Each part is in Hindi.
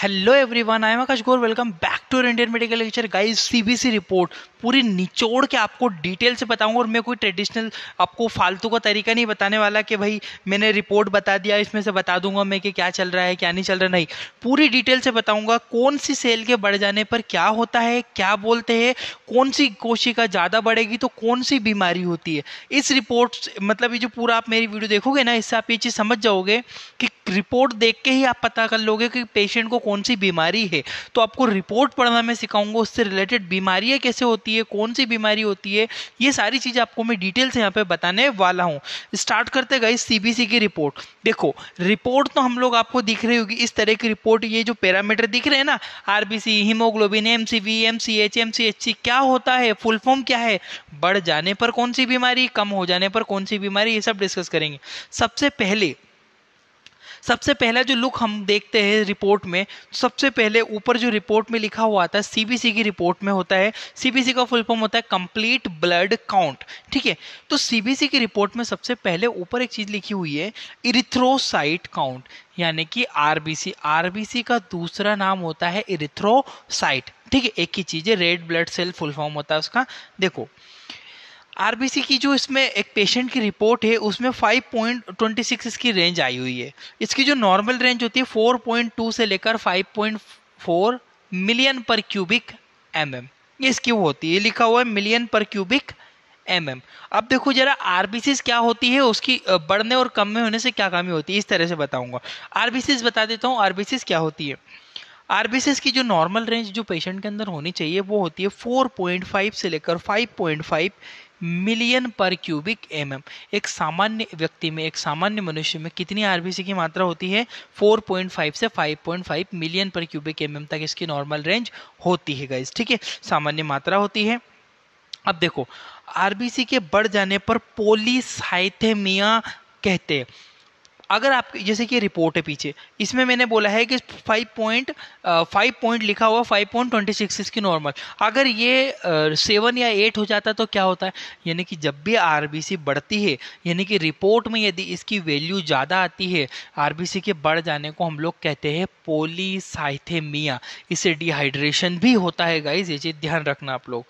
Hello everyone I am Akash Gaur welcome back to Indian medical lecture guys CBC report पूरी निचोड़ के आपको डिटेल से बताऊंगा और मैं कोई ट्रेडिशनल आपको फालतू का तरीका नहीं बताने वाला कि भाई मैंने रिपोर्ट बता दिया इसमें से बता दूंगा मैं कि क्या चल रहा है क्या नहीं चल रहा नहीं पूरी डिटेल से बताऊंगा कौन सी सेल के बढ़ जाने पर क्या होता है क्या बोलते हैं कौन सी कोशिका ज़्यादा बढ़ेगी तो कौन सी बीमारी होती है इस रिपोर्ट मतलब ये जो पूरा आप मेरी वीडियो देखोगे ना इससे आप ये चीज़ समझ जाओगे कि रिपोर्ट देख के ही आप पता कर लोगे कि पेशेंट को कौन सी बीमारी है तो आपको रिपोर्ट पढ़ना मैं सिखाऊंगा उससे रिलेटेड बीमारियाँ कैसे होती है कौन सी बीमारी होती है ये सारी चीज़ें आपको मैं डिटेल से यहाँ पे बताने वाला हूँ स्टार्ट करते गए सीबीसी की रिपोर्ट देखो रिपोर्ट तो हम लोग आपको दिख रही होगी इस तरह की रिपोर्ट ये जो पैरामीटर दिख रहे हैं ना R haemoglobin C H C क्या होता है फुल फॉर्म क्या है बढ़ जाने पर कौन सी बीमारी कम हो जाने पर कौन सी बीमारी ये सब डिस्कस करेंगे सबसे पहले सबसे पहला जो लुक हम देखते हैं रिपोर्ट में सबसे पहले ऊपर जो रिपोर्ट में लिखा हुआ आता है सीबीसी की रिपोर्ट में होता है सीबीसी का फुल फॉर्म होता है कंप्लीट ब्लड काउंट ठीक है तो सीबीसी की रिपोर्ट में सबसे पहले ऊपर एक चीज़ लिखी हुई है इरिथ्रोसाइट काउंट यानी कि आरबीसी आरबीसी का दूसरा नाम होता है इरिथ्रोसाइट ठीक है एक ही चीज़ है red blood cell full form होता है उसका देखो आरबीसी की जो इसमें एक पेशेंट की रिपोर्ट है उसमें 5.26 इसकी रेंज आई हुई है इसकी जो नॉर्मल रेंज होती है 4.2 से लेकर 5.4 million per cubic M mm. ये इसकी वो होती है लिखा हुआ है million per cubic M mm. अब देखो जरा आर क्या होती है उसकी बढ़ने और कम में होने से क्या कमी होती है इस तरह से बताऊंगा आर बता देता हूँ आर क्या होती है आर की जो नॉर्मल रेंज जो पेशेंट के अंदर होनी चाहिए वो होती है 4.5 से लेकर 5.5 point million per cubic M M एक सामान्य व्यक्ति में एक सामान्य मनुष्य में कितनी आरबीसी की मात्रा होती है 4.5 से 5.5 मिलियन पर क्यूबिक एम तक इसकी नॉर्मल रेंज होती है गाइज ठीक है सामान्य मात्रा होती है अब देखो आरबीसी के बढ़ जाने पर पोलिसाइथेमिया कहते हैं अगर आप जैसे कि रिपोर्ट है पीछे इसमें मैंने बोला है कि फाइव पॉइंट फाइव पॉइंट लिखा हुआ फाइव पॉइंट ट्वेंटी सिक्स इसकी नॉर्मल अगर ये सेवन uh, या एट हो जाता तो क्या होता है यानी कि जब भी आर बढ़ती है यानी कि रिपोर्ट में यदि इसकी वैल्यू ज़्यादा आती है आर के बढ़ जाने को हम लोग कहते हैं पोलीसाइथेमिया इसे डिहाइड्रेशन भी होता है गाइज ये चीज़ ध्यान रखना आप लोग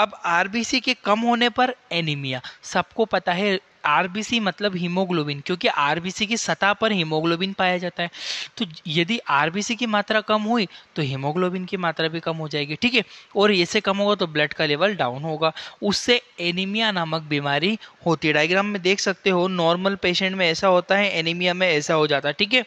अब आर के कम होने पर एनीमिया सबको पता है आरबीसी मतलब हीमोग्लोबिन क्योंकि आरबीसी की सतह पर हीमोग्लोबिन पाया जाता है तो यदि आरबीसी की मात्रा कम हुई तो हीमोग्लोबिन की मात्रा भी कम हो जाएगी ठीक है और ऐसे कम होगा तो ब्लड का लेवल डाउन होगा उससे एनीमिया नामक बीमारी होती है डायग्राम में देख सकते हो नॉर्मल पेशेंट में ऐसा होता है एनीमिया में ऐसा हो जाता है ठीक है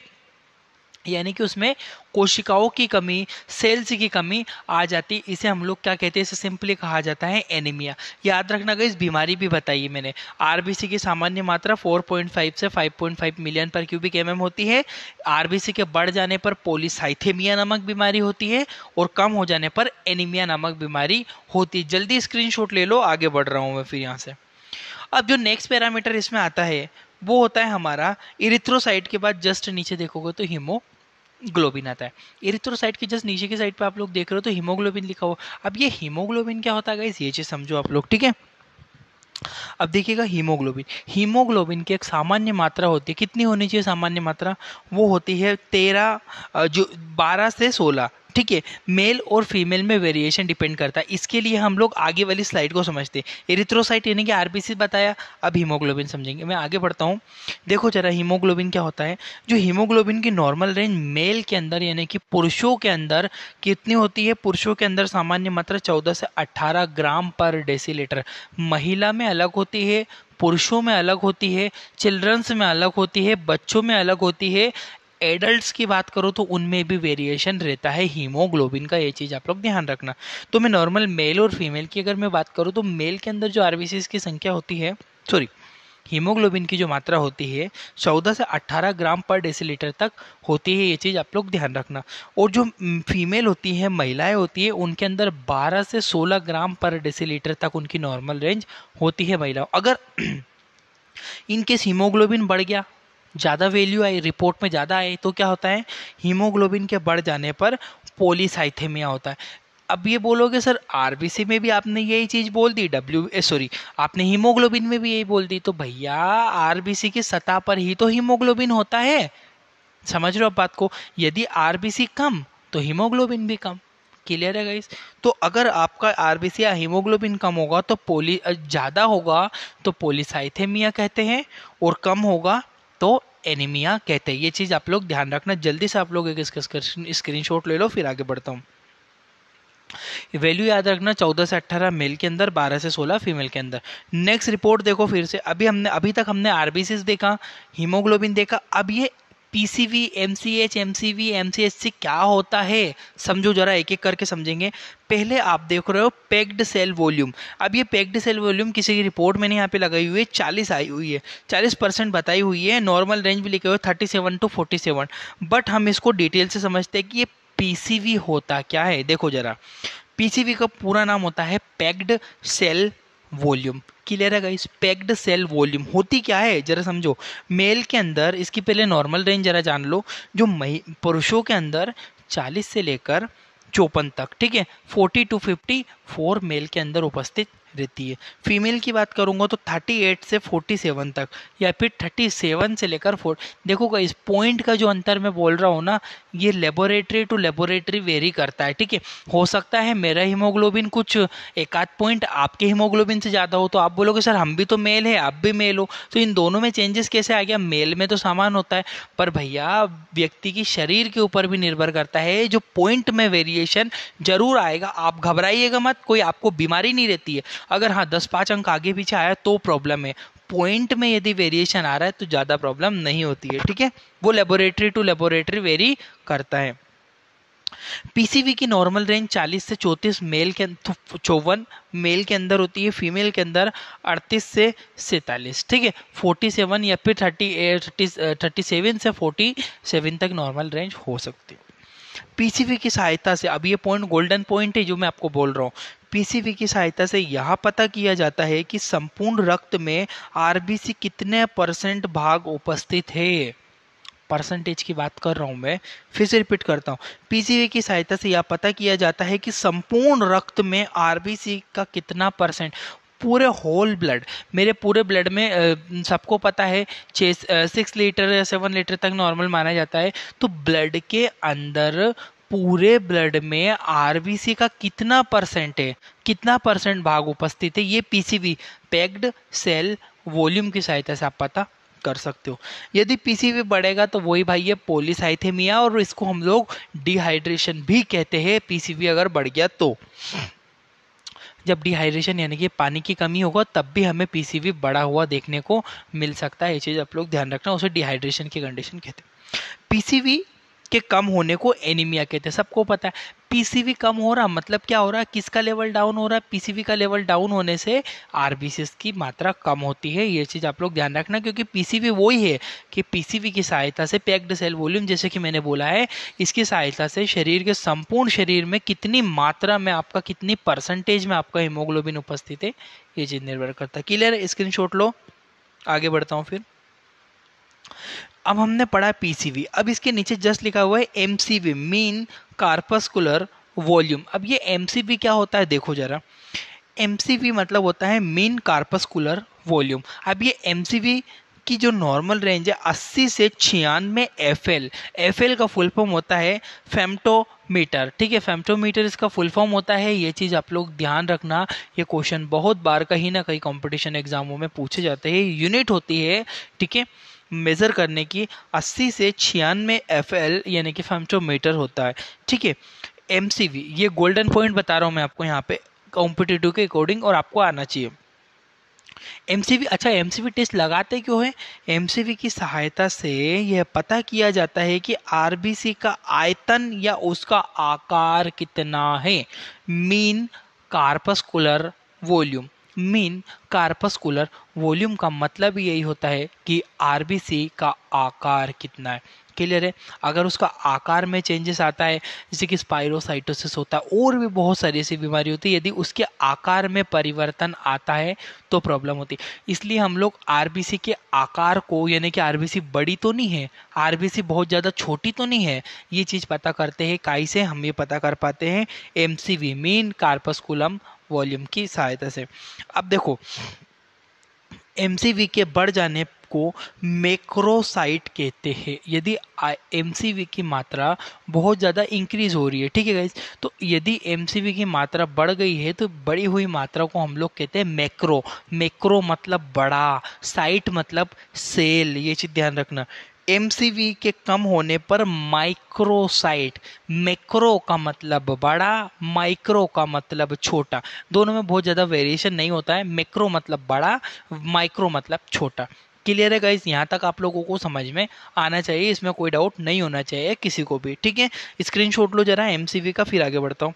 यानी कि उसमें कोशिकाओं की कमी सेल्स की कमी आ जाती इसे हम लोग क्या कहते हैं इसे सिंपली कहा जाता है एनीमिया याद रखना इस बीमारी भी बताई मैंने आरबीसी की सामान्य मात्रा 4.5 से 5.5 मिलियन पर क्यूबिक mm होती है आरबीसी के बढ़ जाने पर पोलिसाइथेमिया नामक बीमारी होती है और कम हो जाने पर एनीमिया नामक बीमारी होती है जल्दी स्क्रीन ले लो आगे बढ़ रहा हूँ मैं फिर यहाँ से अब जो नेक्स्ट पैरामीटर इसमें आता है वो होता है हमारा इरिथ्रोसाइट के बाद जस्ट नीचे देखोगे तो हीमो ग्लोबिन आता है एरिथ्रोसाइट के जस्ट नीचे की साइड पे आप लोग देख रहे हो तो हीमोग्लोबिन लिखा हो अब ये हीमोग्लोबिन क्या होता है इस ये चीज़ समझो आप लोग ठीक है अब देखिएगा हीमोग्लोबिन हीमोग्लोबिन की एक सामान्य मात्रा होती है कितनी होनी चाहिए सामान्य मात्रा वो होती है तेरह जो बारह से सोलह ठीक है मेल और फीमेल में वेरिएशन डिपेंड करता है इसके लिए हम लोग आगे वाली स्लाइड को समझते हैं एरिथ्रोसाइट यानी कि आरबीसी बताया अब हीमोग्लोबिन समझेंगे मैं आगे बढ़ता हूँ देखो जरा हीमोग्लोबिन क्या होता है जो हीमोग्लोबिन की नॉर्मल रेंज मेल के अंदर यानी कि पुरुषों के अंदर कितनी होती है पुरुषों के अंदर सामान्य मात्रा चौदह से अट्ठारह ग्राम पर डेसीलीटर महिला में अलग होती है पुरुषों में अलग होती है चिल्ड्रंस में अलग होती है बच्चों में अलग होती है एडल्ट्स की बात करो तो उनमें भी वेरिएशन रहता है हीमोग्लोबिन का ये चीज़ आप लोग ध्यान रखना तो मैं नॉर्मल मेल और फीमेल की अगर मैं बात करूँ तो मेल के अंदर जो आर की संख्या होती है सॉरी हीमोग्लोबिन की जो मात्रा होती है चौदह से 18 ग्राम पर डेसीलीटर तक होती है ये चीज़ आप लोग ध्यान रखना और जो फीमेल होती है महिलाएं होती है उनके अंदर बारह से सोलह ग्राम पर डेसीलीटर तक उनकी नॉर्मल रेंज होती है महिलाओं अगर इनकेस हीमोग्लोबिन बढ़ गया ज़्यादा वैल्यू आई रिपोर्ट में ज़्यादा आई तो क्या होता है हीमोग्लोबिन के बढ़ जाने पर पोलिसाइथेमिया होता है अब ये बोलोगे सर आर में भी आपने यही चीज़ बोल दी डब्ल्यू सॉरी आपने हीमोग्लोबिन में भी यही बोल दी तो भैया आर की सतह पर ही तो हीमोग्लोबिन होता है समझ रहे हो आप बात को यदि आर कम तो हीमोग्लोबिन भी कम क्लियर है गाइस तो अगर आपका आर या हीमोग्लोबिन कम होगा तो पोली ज़्यादा होगा तो पोलिसाइथेमिया कहते हैं और कम होगा तो एनीमिया कहते हैं ये चीज़ आप लोग ध्यान रखना जल्दी से आप लोग एक स्क्रीन शॉट ले लो फिर आगे बढ़ता हूँ वैल्यू याद रखना 14 से 18 मेल के अंदर 12 से 16 फीमेल के अंदर नेक्स्ट रिपोर्ट देखो फिर से अभी हमने अभी तक हमने आरबीसी देखा हीमोग्लोबिन देखा अब ये पीसीवी एमसीएच एमसीवी एमसीएच से क्या होता है समझो जरा एक एक करके समझेंगे पहले आप देख रहे हो पैक्ड सेल वॉल्यूम अब ये पैक्ड सेल वॉल्यूम किसी की रिपोर्ट मैंने यहाँ पे लगाई हुई है चालीस आई हुई है चालीस परसेंट बताई हुई है नॉर्मल रेंज भी लिखे हुए thirty seven to forty seven but हम इसको डिटेल से समझते हैं कि ये पीसीवी होता क्या है देखो जरा पीसीवी का पूरा नाम होता है पैक्ड सेल वॉल्यूम क्लियर है गाइस पैक्ड सेल वॉल्यूम होती क्या है जरा समझो मेल के अंदर इसकी पहले नॉर्मल रेंज जरा जान लो जो पुरुषों के अंदर 40 से लेकर चौपन तक ठीक है 40 टू 50 फोर मेल के अंदर उपस्थित रहती है फीमेल की बात करूँगा तो 38 से 47 तक या फिर 37 से लेकर फोर देखो गाइस पॉइंट का जो अंतर मैं बोल रहा हूँ ना ये लेबोरेटरी टू लेबोरेटरी वेरी करता है ठीक है हो सकता है मेरा हीमोग्लोबिन कुछ एक आध पॉइंट आपके हीमोग्लोबिन से ज़्यादा हो तो आप बोलोगे सर हम भी तो मेल है आप भी मेल हो तो इन दोनों में चेंजेस कैसे आ गया मेल में तो समान होता है पर भैया व्यक्ति की शरीर के ऊपर भी निर्भर करता है जो पॉइंट में वेरिएशन जरूर आएगा आप घबराइएगा मत कोई आपको बीमारी नहीं रहती है अगर हाँ दस पाँच अंक आगे पीछे आया तो प्रॉब्लम है पॉइंट में यदि वेरिएशन आ रहा है तो ज़्यादा प्रॉब्लम नहीं होती है ठीक है वो लेबोरेटरी टू लेबोरेटरी वेरी करता है पीसीवी की नॉर्मल रेंज 40 से 34 मेल के चौवन मेल के अंदर होती है फीमेल के अंदर 38 से सैतालीस ठीक है 47 या फिर 38 37 से 47 तक नॉर्मल रेंज हो सकती है पीसीवी की सहायता से अब ये पॉइंट गोल्डन पॉइंट है जो मैं आपको बोल रहा हूँ पीसीवी की सहायता से यह पता किया जाता है कि संपूर्ण रक्त में आरबीसी कितने परसेंट भाग उपस्थित है परसेंटेज की बात कर रहा हूँ मैं फिर से रिपीट करता हूँ पीसीवी की सहायता से यह पता किया जाता है कि संपूर्ण रक्त में आरबीसी का कितना परसेंट पूरे होल ब्लड मेरे पूरे ब्लड में सबको पता है छः सिक्स लीटर या सेवन लीटर तक नॉर्मल माना जाता है तो ब्लड के अंदर पूरे ब्लड में आरबीसी का कितना परसेंट है कितना परसेंट भाग उपस्थित है ये पीसीवी पैक्ड सेल वॉल्यूम की सहायता से आप पता कर सकते हो यदि पीसीवी बढ़ेगा तो वही भाई ये पोलिसाइथेमिया और इसको हम लोग डिहाइड्रेशन भी कहते हैं पीसीवी अगर बढ़ गया तो जब डिहाइड्रेशन यानी कि पानी की कमी होगा तब भी हमें पीसीवी बढ़ा हुआ देखने को मिल सकता है ये चीज़ आप लोग ध्यान रखना उसे डिहाइड्रेशन की कंडीशन कहते हैं पीसीवी के कम होने को एनीमिया कहते हैं सबको पता है पीसीवी कम हो रहा मतलब क्या हो रहा है किसका लेवल डाउन हो रहा है पीसीवी का लेवल डाउन होने से आरबीसीस की मात्रा कम होती है ये चीज़ आप लोग ध्यान रखना क्योंकि पीसीवी वही है कि पीसीवी की सहायता से पैक्ड सेल वॉल्यूम जैसे कि मैंने बोला है इसकी सहायता से शरीर के संपूर्ण शरीर में कितनी मात्रा में आपका कितनी परसेंटेज में आपका हिमोग्लोबिन उपस्थित है ये चीज़ निर्भर करता है क्लियर स्क्रीन लो आगे बढ़ता हूँ फिर अब हमने पढ़ा है पीसीवी अब इसके नीचे जस्ट लिखा हुआ है एमसीवी मीन कार्पस्कुलर वॉल्यूम अब ये एमसीवी क्या होता है देखो जरा एमसीवी मतलब होता है मीन कार्पस्कुलर वॉल्यूम अब ये एमसीवी की जो नॉर्मल रेंज है 80 से छियानवे एफ एल एफ एल का फुल फॉर्म होता है फेमटोमीटर ठीक है फेमटोमीटर इसका फुल फॉर्म होता है ये चीज़ आप लोग ध्यान रखना ये क्वेश्चन बहुत बार कहीं ना कहीं कंपटीशन एग्जामों में पूछे जाते हैं यूनिट होती है ठीक है मेज़र करने की 80 से छियानवे एफ यानी कि फैमटोमीटर होता है ठीक है एम सी ये गोल्डन पॉइंट बता रहा हूँ मैं आपको यहाँ पे कॉम्पिटिटिव के अकॉर्डिंग और आपको आना चाहिए एम अच्छा एम टेस्ट लगाते क्यों है एम सी की सहायता से यह पता किया जाता है कि आर का आयतन या उसका आकार कितना है mean corpuscular volume mean corpuscular volume का मतलब यही होता है कि आरबीसी का आकार कितना है क्लियर है अगर उसका आकार में चेंजेस आता है जैसे कि स्पायरोसाइटोसिस होता है और भी बहुत सारी ऐसी बीमारी होती है यदि उसके आकार में परिवर्तन आता है तो प्रॉब्लम होती है इसलिए हम लोग आर के आकार को यानी कि आर बड़ी तो नहीं है आर बहुत ज़्यादा छोटी तो नहीं है ये चीज़ पता करते हैं काई से हम ये पता कर पाते हैं M C V mean corpuscular volume की सहायता से अब देखो एम के बढ़ जाने को मेक्रोसाइट कहते हैं यदि एम की मात्रा बहुत ज़्यादा इंक्रीज हो रही है ठीक है गाइज तो यदि एम की मात्रा बढ़ गई है तो बड़ी हुई मात्रा को हम लोग कहते हैं मैक्रो मैक्रो मतलब बड़ा साइट मतलब सेल ये चीज़ ध्यान रखना एम के कम होने पर माइक्रोसाइट मैक्रो का मतलब बड़ा माइक्रो का मतलब छोटा दोनों में बहुत ज़्यादा वेरिएशन नहीं होता है मैक्रो मतलब बड़ा माइक्रो मतलब छोटा क्लियर है गाइज यहाँ तक आप लोगों को समझ में आना चाहिए इसमें कोई डाउट नहीं होना चाहिए किसी को भी ठीक है स्क्रीनशॉट लो जरा एम का फिर आगे बढ़ता हूँ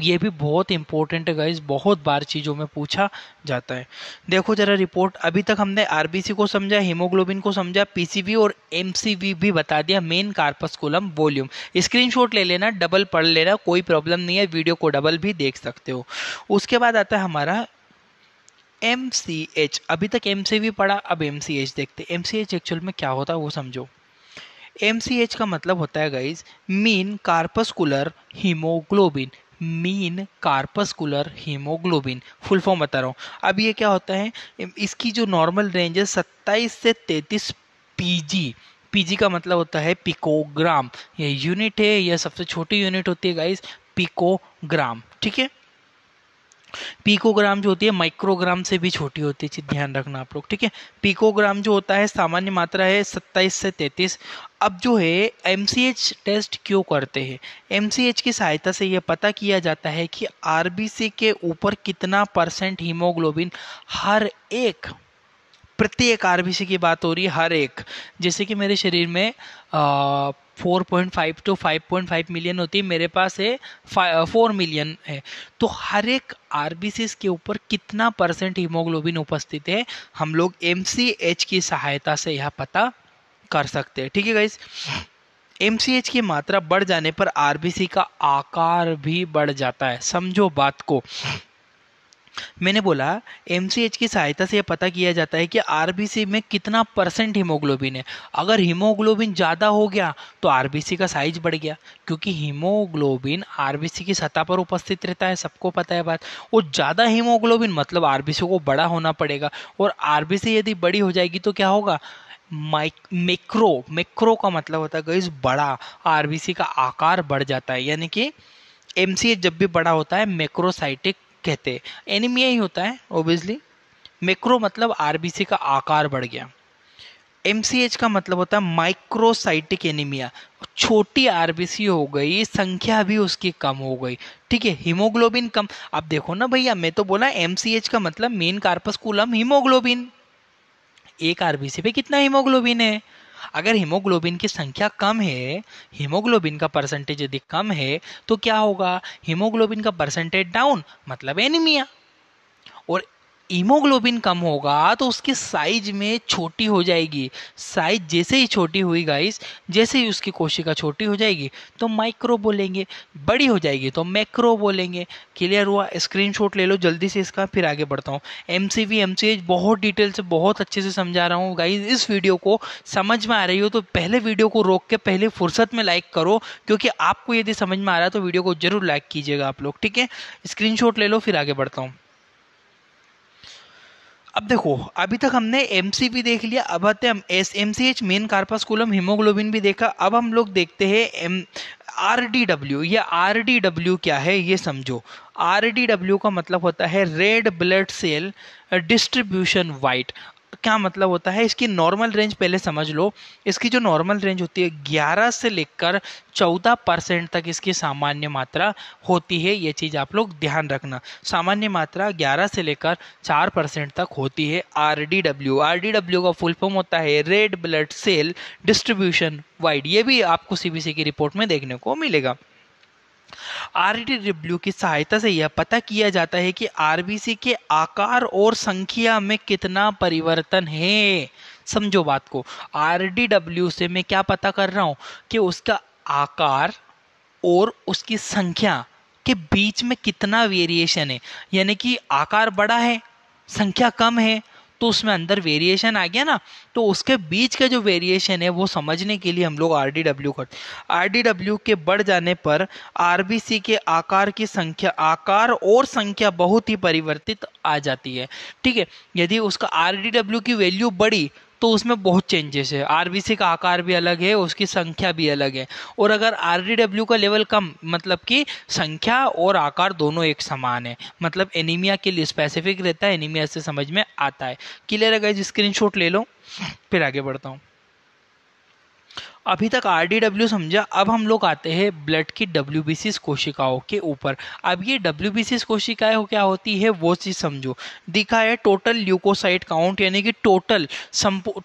ये भी बहुत इंपॉर्टेंट है गाइज बहुत बार चीज़ों में पूछा जाता है देखो ज़रा रिपोर्ट अभी तक हमने आरबीसी को समझा हीमोग्लोबिन को समझा पीसीबी और एमसीबी भी बता दिया मेन कार्पस्कुलम वॉल्यूम स्क्रीनशॉट ले लेना डबल पढ़ लेना कोई प्रॉब्लम नहीं है वीडियो को डबल भी देख सकते हो उसके बाद आता है हमारा एम अभी तक एम पढ़ा अब एम देखते एम एक्चुअल में क्या होता है वो समझो एम का मतलब होता है guys mean corpuscular haemoglobin mean corpuscular haemoglobin full form बता रहा हूँ अब ये क्या होता है इसकी जो नॉर्मल रेंज है सत्ताईस से तैतीस पीजी पीजी का मतलब होता है पिकोग्राम ये यूनिट है यह सबसे छोटी यूनिट होती है गाइस पिकोग्राम ठीक है पीकोग्राम जो होती है माइक्रोग्राम से भी छोटी होती है ध्यान रखना आप लोग ठीक है पीकोग्राम जो होता है सामान्य मात्रा है सत्ताईस से तैंतीस अब जो है एम टेस्ट क्यों करते हैं एम की सहायता से यह पता किया जाता है कि आर के ऊपर कितना परसेंट हीमोग्लोबिन हर एक प्रत्येक आर की बात हो रही है हर एक जैसे कि मेरे शरीर में 4.5 टू 5.5 मिलियन होती है मेरे पास है फोर मिलियन है तो हर एक आर के ऊपर कितना परसेंट हीमोग्लोबिन उपस्थित है हम लोग एम की सहायता से यह पता कर सकते हैं ठीक है गाइज एम की मात्रा बढ़ जाने पर आर का आकार भी बढ़ जाता है समझो बात को मैंने बोला एम की सहायता से यह पता किया जाता है कि आर में कितना परसेंट हीमोग्लोबिन है अगर हीमोग्लोबिन ज़्यादा हो गया तो आर का साइज बढ़ गया क्योंकि हीमोग्लोबिन आर की सतह पर उपस्थित रहता है सबको पता है बात वो ज़्यादा हीमोग्लोबिन मतलब आर को बड़ा होना पड़ेगा और आर यदि बड़ी हो जाएगी तो क्या होगा मेक्रो मैक्रो मैक्रो का मतलब होता है बड़ा आर का आकार बढ़ जाता है यानी कि एम जब भी बड़ा होता है मैक्रोसाइटिक कहते हैं एनीमिया ही होता है ओब्वियसली मैक्रो मतलब आरबीसी का आकार बढ़ गया एम का मतलब होता है माइक्रोसाइटिक एनीमिया छोटी आरबीसी हो गई संख्या भी उसकी कम हो गई ठीक है हीमोग्लोबिन कम आप देखो ना भैया मैं तो बोला एम का मतलब मेन कार्पस कुलम हीमोग्लोबिन एक आरबीसी पे कितना हीमोग्लोबिन है अगर हीमोग्लोबिन की संख्या कम है हीमोग्लोबिन का परसेंटेज यदि कम है तो क्या होगा हीमोग्लोबिन का परसेंटेज डाउन मतलब एनीमिया और हीमोग्लोबिन कम होगा तो उसकी साइज में छोटी हो जाएगी साइज जैसे ही छोटी हुई गाइस जैसे ही उसकी कोशिका छोटी हो जाएगी तो माइक्रो बोलेंगे बड़ी हो जाएगी तो मैक्रो बोलेंगे क्लियर हुआ स्क्रीनशॉट ले लो जल्दी से इसका फिर आगे बढ़ता हूँ M C V M C H बहुत डिटेल से बहुत अच्छे से समझा रहा हूँ गाइज इस वीडियो को समझ में आ रही हो तो पहले वीडियो को रोक के पहले फुर्सत में लाइक करो क्योंकि आपको यदि समझ में आ रहा है तो वीडियो को जरूर लाइक कीजिएगा आप लोग ठीक है शॉट ले लो फिर आगे बढ़ता हूँ अब देखो अभी तक हमने एम देख लिया अब आते हम S M C H mean कोलम हीमोग्लोबिन भी देखा अब हम लोग देखते हैं एम आर डी डब्ल्यू या आर डी डब्ल्यू क्या है ये समझो आर डी डब्ल्यू का मतलब होता है red blood cell distribution width क्या मतलब होता है इसकी नॉर्मल रेंज पहले समझ लो इसकी जो नॉर्मल रेंज होती है ग्यारह से लेकर चौदह परसेंट तक इसकी सामान्य मात्रा होती है ये चीज़ आप लोग ध्यान रखना सामान्य मात्रा ग्यारह से लेकर चार परसेंट तक होती है R D W R D W का फुल फॉर्म होता है red blood cell distribution width ये भी आपको सी बी सी की रिपोर्ट में देखने को मिलेगा डब्ल्यू की सहायता से यह पता किया जाता है कि आरबीसी के आकार और संख्या में कितना परिवर्तन है समझो बात को डब्ल्यू से मैं क्या पता कर रहा हूँ कि उसका आकार और उसकी संख्या के बीच में कितना वेरिएशन है यानी कि आकार बड़ा है संख्या कम है तो उसमें अंदर वेरिएशन आ गया ना तो उसके बीच का जो वेरिएशन है वो समझने के लिए हम लोग आर डी डब्ल्यू करते आर डी डब्ल्यू के बढ़ जाने पर आर बी सी के आकार की संख्या आकार और संख्या बहुत ही परिवर्तित आ जाती है ठीक है यदि उसका आर डी डब्ल्यू की वैल्यू बढ़ी तो उसमें बहुत चेंजेस है आरबीसी का आकार भी अलग है उसकी संख्या भी अलग है और अगर आर का लेवल कम मतलब कि संख्या और आकार दोनों एक समान है मतलब एनीमिया के लिए स्पेसिफिक रहता है एनीमिया से समझ में आता है क्लियर है गाइज स्क्रीन ले लो फिर आगे बढ़ता हूँ अभी तक आर डी डब्ल्यू समझा अब हम लोग आते हैं ब्लड की डब्ल्यू बी सी कोशिकाओं के ऊपर अब ये डब्ल्यू बी कोशिकाएँ हो क्या होती है वो चीज़ समझो दिखा है टोटल ल्यूकोसाइट काउंट यानी कि टोटल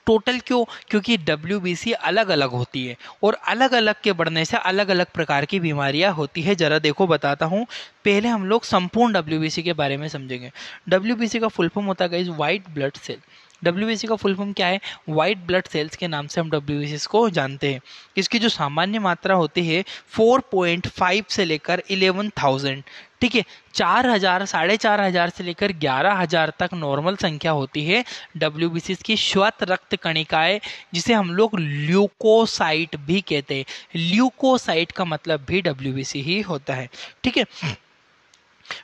टोटल क्यों क्योंकि डब्ल्यू बी सी अलग अलग होती है और अलग अलग के बढ़ने से अलग अलग प्रकार की बीमारियां होती है ज़रा देखो बताता हूँ पहले हम लोग संपूर्ण डब्ल्यू बी सी के बारे में समझेंगे डब्ल्यू बी सी का फुल फॉर्म होता है वाइट ब्लड सेल डब्ल्यू का फुल फॉर्म क्या है वाइट ब्लड सेल्स के नाम से हम डब्ल्यू को जानते हैं इसकी जो सामान्य मात्रा होती है 4.5 से लेकर 11,000 ठीक है चार हज़ार साढ़े चार हज़ार से लेकर ग्यारह हज़ार तक नॉर्मल संख्या होती है डब्ल्यू की श्वत रक्त कणिकाएं जिसे हम लोग ल्यूकोसाइट भी कहते हैं ल्यूकोसाइट का मतलब भी डब्ल्यू ही होता है ठीक है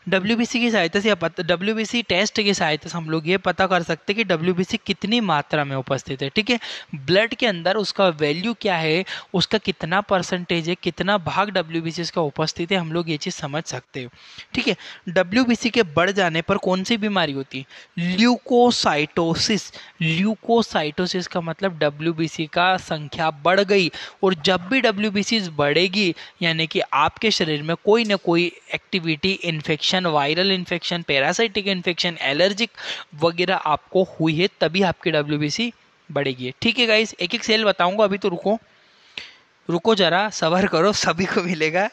डब्ल्यू की सहायता से डब्ल्यू बी टेस्ट की सहायता से हम लोग ये पता कर सकते हैं कि डब्ल्यू कितनी मात्रा में उपस्थित है ठीक है ब्लड के अंदर उसका वैल्यू क्या है उसका कितना परसेंटेज है कितना भाग डब्ल्यू का उपस्थित है हम लोग ये चीज़ समझ सकते हैं ठीक है डब्ल्यू के बढ़ जाने पर कौन सी बीमारी होती है ल्यूकोसाइटोसिस ल्यूकोसाइटोसिस का मतलब डब्ल्यू का संख्या बढ़ गई और जब भी डब्ल्यू बढ़ेगी यानी कि आपके शरीर में कोई ना कोई activity infect infection viral infection parasitic infection allergic वगैरह आपको हुई है तभी आपकी डब्ल्यू बढ़ेगी ठीक है गाइस एक एक सेल बताऊंगा अभी तो रुको रुको जरा सबर करो सभी को मिलेगा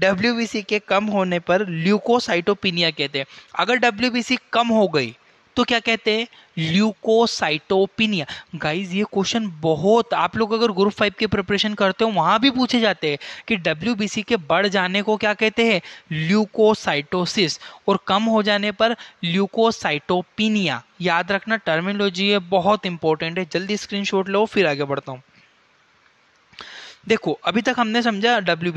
डब्ल्यू के कम होने पर ल्यूकोसाइटोपिनिया कहते हैं अगर डब्ल्यू कम हो गई तो क्या कहते हैं ल्यूकोसाइटोपिनिया गाइज ये क्वेश्चन बहुत आप लोग अगर ग्रुप फाइव के प्रिपरेशन करते हो वहाँ भी पूछे जाते हैं कि डब्ल्यू के बढ़ जाने को क्या कहते हैं ल्यूकोसाइटोसिस और कम हो जाने पर ल्यूकोसाइटोपिनिया याद रखना टर्मिनोलॉजी है बहुत इंपॉर्टेंट है जल्दी स्क्रीनशॉट लो फिर आगे बढ़ता हूँ देखो अभी तक हमने समझा डब्ल्यू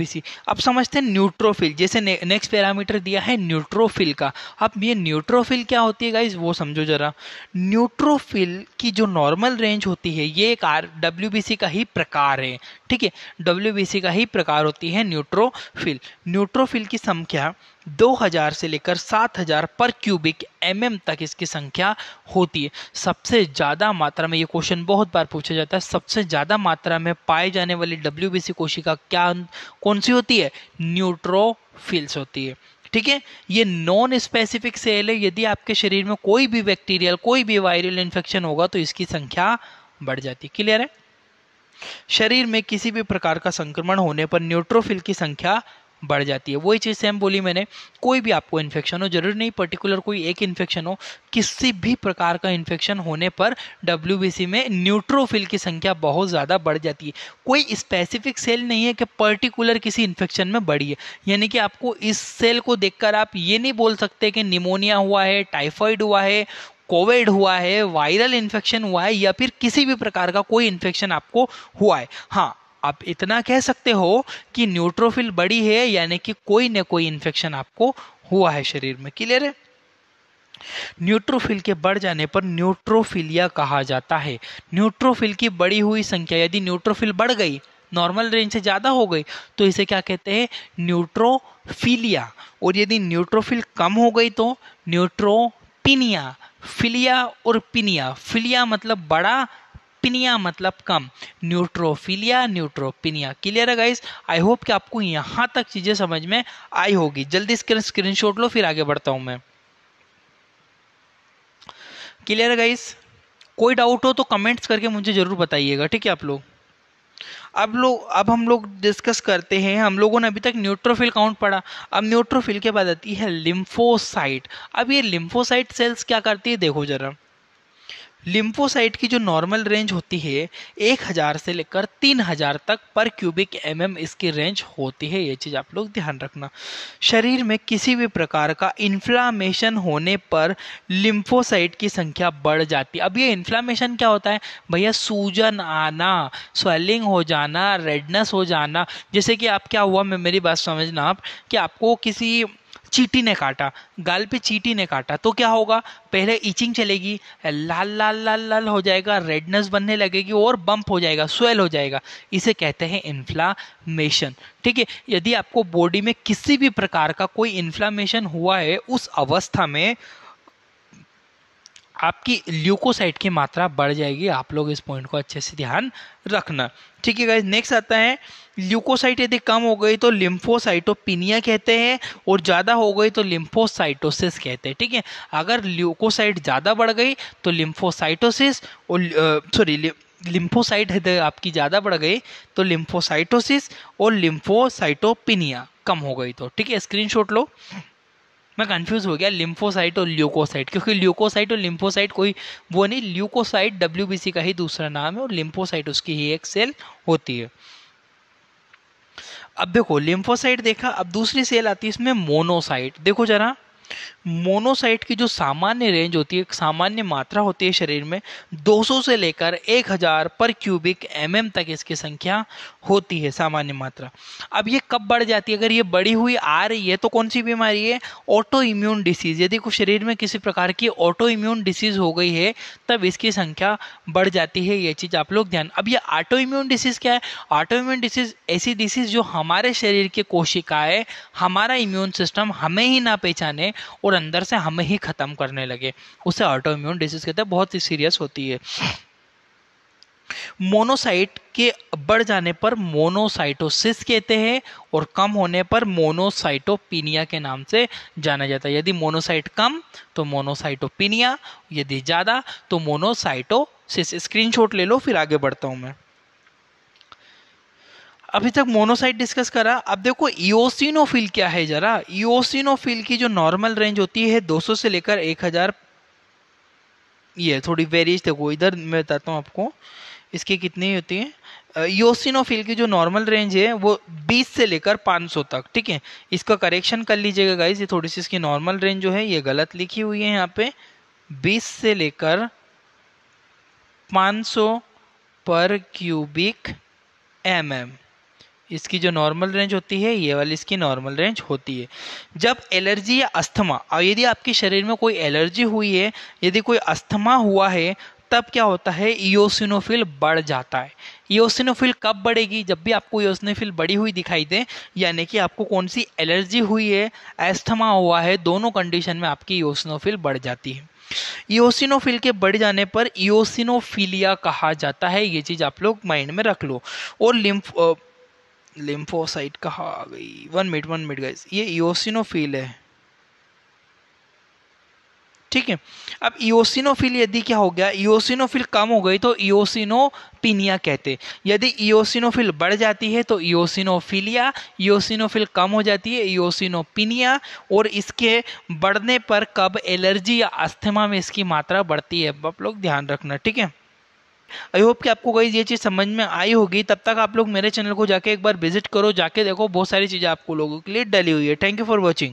अब समझते हैं न्यूट्रोफिल जैसे ने, नेक्स्ट पैरामीटर दिया है न्यूट्रोफिल का अब ये न्यूट्रोफिल क्या होती है गाइज वो समझो जरा न्यूट्रोफिल की जो नॉर्मल रेंज होती है ये एक आर डब्ल्यू का ही प्रकार है ठीक है डब्ल्यू का ही प्रकार होती है न्यूट्रोफिल न्यूट्रोफिल की संख्या 2000 से लेकर 7000 पर क्यूबिक एम mm तक इसकी संख्या होती है सबसे ज़्यादा मात्रा में ये क्वेश्चन बहुत बार पूछा जाता है सबसे ज़्यादा मात्रा में पाए जाने वाली डब्ल्यू कोशिका क्या कौन सी होती है न्यूट्रोफिल्स होती है ठीक है ये नॉन स्पेसिफिक सेल है यदि आपके शरीर में कोई भी बैक्टीरियल कोई भी वायरल इन्फेक्शन होगा तो इसकी संख्या बढ़ जाती है क्लियर है शरीर में किसी भी प्रकार का संक्रमण होने पर न्यूट्रोफिल की संख्या बढ़ जाती है वही चीज़ सेम बोली मैंने कोई भी आपको इन्फेक्शन हो जरूर नहीं पर्टिकुलर कोई एक इन्फेक्शन हो किसी भी प्रकार का इन्फेक्शन होने पर डब्ल्यू में न्यूट्रोफिल की संख्या बहुत ज़्यादा बढ़ जाती है कोई स्पेसिफिक सेल नहीं है कि पर्टिकुलर किसी इन्फेक्शन में बढ़ी है यानी कि आपको इस सेल को देखकर आप ये नहीं बोल सकते कि निमोनिया हुआ है टाइफॉइड हुआ है कोविड हुआ है वायरल इन्फेक्शन हुआ है या फिर किसी भी प्रकार का कोई इन्फेक्शन आपको हुआ है हाँ आप इतना कह सकते हो कि न्यूट्रोफिल बड़ी है यानी कि कोई ना कोई इन्फेक्शन आपको हुआ है शरीर में क्लियर है न्यूट्रोफिल के बढ़ जाने पर न्यूट्रोफिलिया कहा जाता है न्यूट्रोफिल की बढ़ी हुई संख्या यदि न्यूट्रोफिल बढ़ गई नॉर्मल रेंज से ज़्यादा हो गई तो इसे क्या कहते हैं न्यूट्रोफिलिया और यदि न्यूट्रोफिल कम हो गई तो न्यूट्रोपिनिया फिलिया और पिनिया फिलिया मतलब बड़ा न्यूट्रोपिनिया मतलब कम न्यूट्रोफिलिया न्यूट्रोपिनिया क्लियर है गाइस आई होप कि आपको यहाँ तक चीज़ें समझ में आई होगी जल्दी इसके स्क्रीन लो फिर आगे बढ़ता हूँ मैं क्लियर है गाइस कोई डाउट हो तो कमेंट्स करके मुझे ज़रूर बताइएगा ठीक है आप लोग अब लोग अब हम लोग डिस्कस करते हैं हम लोगों ने अभी तक न्यूट्रोफिल काउंट पढ़ा अब न्यूट्रोफिल के बाद आती है लिम्फोसाइट अब ये लिम्फोसाइट सेल्स क्या करती है देखो जरा लिम्फोसाइट की जो नॉर्मल रेंज होती है एक हज़ार से लेकर तीन हज़ार तक पर क्यूबिक एम mm इसकी रेंज होती है ये चीज़ आप लोग ध्यान रखना शरीर में किसी भी प्रकार का इन्फ्लामेशन होने पर लिम्फोसाइट की संख्या बढ़ जाती है अब ये इन्फ्लामेशन क्या होता है भैया सूजन आना स्वेलिंग हो जाना रेडनेस हो जाना जैसे कि आप क्या हुआ मैं मेरी बात समझना आप कि आपको किसी चीटी ने काटा गाल पे चीटी ने काटा तो क्या होगा पहले इचिंग चलेगी लाल लाल लाल लाल हो जाएगा रेडनेस बनने लगेगी और बम्प हो जाएगा स्वेल हो जाएगा इसे कहते हैं इन्फ्लामेशन ठीक है यदि आपको बॉडी में किसी भी प्रकार का कोई इन्फ्लामेशन हुआ है उस अवस्था में आपकी ल्यूकोसाइट की मात्रा बढ़ जाएगी आप लोग इस पॉइंट को अच्छे से ध्यान रखना ठीक है गाइज नेक्स्ट आता है ल्यूकोसाइट यदि कम हो गई तो लिम्फोसाइटोपिनिया कहते हैं और ज़्यादा हो गई तो लिम्फोसाइटोसिस कहते हैं ठीक है अगर ल्यूकोसाइट ज़्यादा बढ़ गई तो लिम्फोसाइटोसिस और सॉरी लिम्फोसाइट यदि आपकी ज़्यादा बढ़ गई तो लिम्फोसाइटोसिस और लिम्फोसाइटोपिनिया कम हो गई तो ठीक है स्क्रीनशॉट लो मैं कंफ्यूज हो गया लिम्फोसाइट और ल्यूकोसाइट क्योंकि ल्यूकोसाइट और लिम्फोसाइट कोई वो नहीं ल्यूकोसाइट डब्ल्यू का ही दूसरा नाम है और लिम्फोसाइट उसकी ही एक सेल होती है अब देखो लिम्फोसाइट देखा अब दूसरी सेल आती है इसमें मोनोसाइट देखो जरा मोनोसाइट की जो सामान्य रेंज होती है सामान्य मात्रा होती है शरीर में 200 से लेकर 1000 पर क्यूबिक एमएम mm तक इसकी संख्या होती है सामान्य मात्रा अब ये कब बढ़ जाती है अगर ये बढ़ी हुई आ रही है तो कौन सी बीमारी है ऑटो इम्यून डिसीज यदि कुछ शरीर में किसी प्रकार की ऑटो इम्यून डिसीज हो गई है तब इसकी संख्या बढ़ जाती है ये चीज़ आप लोग ध्यान अब ये ऑटो इम्यून डिसीज क्या है ऑटो इम्यून डिसीज ऐसी डिसीज जो हमारे शरीर की कोशिकाएं हमारा इम्यून सिस्टम हमें ही ना पहचाने और अंदर से हमें ही ख़त्म करने लगे उसे ऑटो इम्यून डिसीज कहते हैं बहुत ही सीरियस होती है मोनोसाइट के बढ़ जाने पर मोनोसाइटोसिस कहते हैं और कम होने पर मोनोसाइटोपिनिया के नाम से जाना जाता है यदि मोनोसाइट कम तो मोनोसाइटोपिनिया यदि ज़्यादा तो मोनोसाइटोसिस स्क्रीनशॉट ले लो फिर आगे बढ़ता हूं मैं अभी तक मोनोसाइट डिस्कस करा अब देखो इओसिनोफिल क्या है जरा इओसिनोफिल की जो नॉर्मल रेंज होती है 200 से लेकर 1000 ये थोड़ी वेरिएज देखो इधर मैं बताता हूँ आपको इसकी कितनी होती है योसिनोफिल की जो नॉर्मल रेंज है वो 20 से लेकर 500 तक ठीक है इसका करेक्शन कर लीजिएगा गाइज ये थोड़ी सी इसकी नॉर्मल रेंज जो है ये गलत लिखी हुई है यहाँ पे 20 से लेकर 500 पर क्यूबिक एम mm. इसकी जो नॉर्मल रेंज होती है ये वाली इसकी नॉर्मल रेंज होती है जब एलर्जी या अस्थमा और यदि आपके शरीर में कोई एलर्जी हुई है यदि कोई अस्थमा हुआ है तब क्या होता है ईओसिनोफिल बढ़ जाता है ईओसिनोफिल कब बढ़ेगी जब भी आपको ईओसिनोफिल बढ़ी हुई दिखाई दे यानी कि आपको कौन सी एलर्जी हुई है एस्थमा हुआ है दोनों कंडीशन में आपकी ईओसिनोफिल बढ़ जाती है ईओसिनोफिल के बढ़ जाने पर ईओसिनोफिलिया कहा जाता है ये चीज़ आप लोग माइंड में रख लो और लिम्फ लिम्फोसाइट कहा आ गई one minute one minute guys ये ईओसिनोफिल है ठीक है अब इोसिनोफिल यदि क्या हो गया इोसिनोफिल कम हो गई तो इोसिनोपिनिया कहते यदि इोसिनोफिल बढ़ जाती है तो इोसिनोफिलिया इोसिनोफिल कम हो जाती है इोसिनोपिनिया और इसके बढ़ने पर कब एलर्जी या अस्थमा में इसकी मात्रा बढ़ती है आप लोग ध्यान रखना ठीक है आई होप कि आपको कहीं ये चीज़ समझ में आई होगी तब तक आप लोग मेरे चैनल को जाके एक बार विजिट करो जाके देखो बहुत सारी चीज़ें आपको लोगों के लिए डली हुई है थैंक यू फॉर वॉचिंग